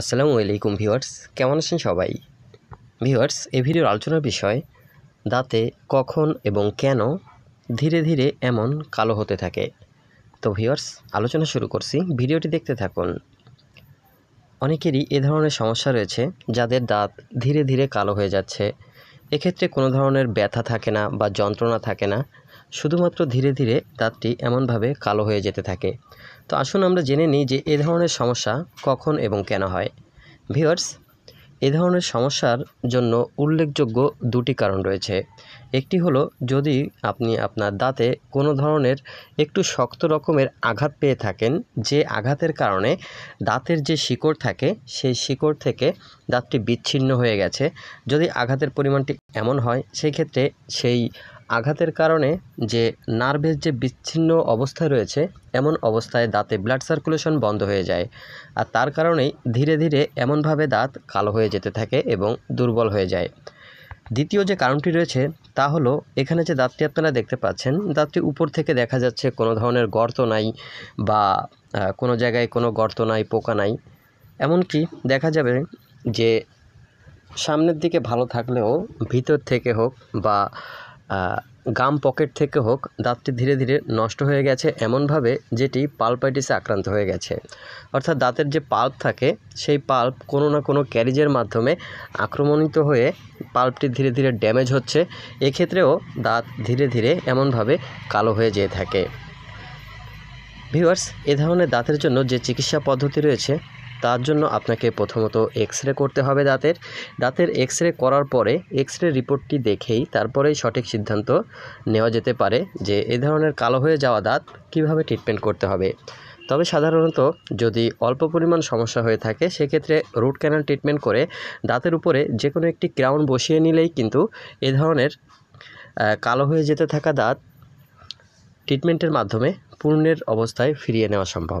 আসসালামু আলাইকুম ভিউয়ার্স কেমন আছেন সবাই ভিউয়ার্স এই ভিডিওর আলোচনার বিষয় দাঁতে কখন এবং কেন ধীরে ধীরে এমন কালো হতে থাকে তো ভিউয়ার্স আলোচনা শুরু করছি ভিডিওটি দেখতে থাকুন অনেকেরই এ ধরনের সমস্যা রয়েছে যাদের দাঁত ধীরে ধীরে কালো হয়ে যাচ্ছে এক্ষেত্রে কোনো ধরনের ব্যথা থাকে না বা যন্ত্রণা থাকে না শুধুমাত্র ধীরে ধীরে দাঁতটি এমনভাবে কালো হয়ে যেতে থাকে তো আসুন আমরা জেনে নিই যে এ ধরনের সমস্যা কখন এবং কেন হয় ভিওর্স এ ধরনের সমস্যার জন্য উল্লেখযোগ্য দুটি কারণ রয়েছে একটি হলো যদি আপনি আপনার দাঁতে কোনো ধরনের একটু শক্ত রকমের আঘাত পেয়ে থাকেন যে আঘাতের কারণে দাঁতের যে শিকড় থাকে সেই শিকড় থেকে দাঁতটি বিচ্ছিন্ন হয়ে গেছে যদি আঘাতের পরিমাণটি এমন হয় সেই ক্ষেত্রে সেই আঘাতের কারণে যে নার্ভের যে বিচ্ছিন্ন অবস্থায় রয়েছে এমন অবস্থায় দাঁতে ব্লাড সার্কুলেশন বন্ধ হয়ে যায় আর তার কারণেই ধীরে ধীরে এমনভাবে দাঁত কালো হয়ে যেতে থাকে এবং দুর্বল হয়ে যায় দ্বিতীয় যে কারণটি রয়েছে তা হলো এখানে যে দাঁতটি আপনারা দেখতে পাচ্ছেন দাঁতটি উপর থেকে দেখা যাচ্ছে কোনো ধরনের গর্ত নাই বা কোনো জায়গায় কোনো গর্ত নাই পোকা নাই এমনকি দেখা যাবে যে সামনের দিকে ভালো থাকলেও ভিতর থেকে হোক বা গাম পকেট থেকে হোক দাঁতটি ধীরে ধীরে নষ্ট হয়ে গেছে এমনভাবে যেটি পাল্পাইটিসে আক্রান্ত হয়ে গেছে অর্থাৎ দাঁতের যে পাল্প থাকে সেই পাল্প কোনো না কোনো ক্যারিজের মাধ্যমে আক্রমণিত হয়ে পাল্পটি ধীরে ধীরে ড্যামেজ হচ্ছে এক্ষেত্রেও দাঁত ধীরে ধীরে এমনভাবে কালো হয়ে যেয়ে থাকে ভিউয়ার্স এ ধরনের দাঁতের জন্য যে চিকিৎসা পদ্ধতি রয়েছে তার জন্য আপনাকে প্রথমত এক্স রে করতে হবে দাঁতের দাঁতের এক্স রে করার পরে এক্স রে রিপোর্টটি দেখেই তারপরেই সঠিক সিদ্ধান্ত নেওয়া যেতে পারে যে এ ধরনের কালো হয়ে যাওয়া দাঁত কিভাবে ট্রিটমেন্ট করতে হবে তবে সাধারণত যদি অল্প পরিমাণ সমস্যা হয়ে থাকে সেক্ষেত্রে রুট ক্যানাল ট্রিটমেন্ট করে দাঁতের উপরে যে কোনো একটি ক্রাউন বসিয়ে নিলেই কিন্তু এ ধরনের কালো হয়ে যেতে থাকা দাঁত ট্রিটমেন্টের মাধ্যমে পূর্ণের অবস্থায় ফিরিয়ে নেওয়া সম্ভব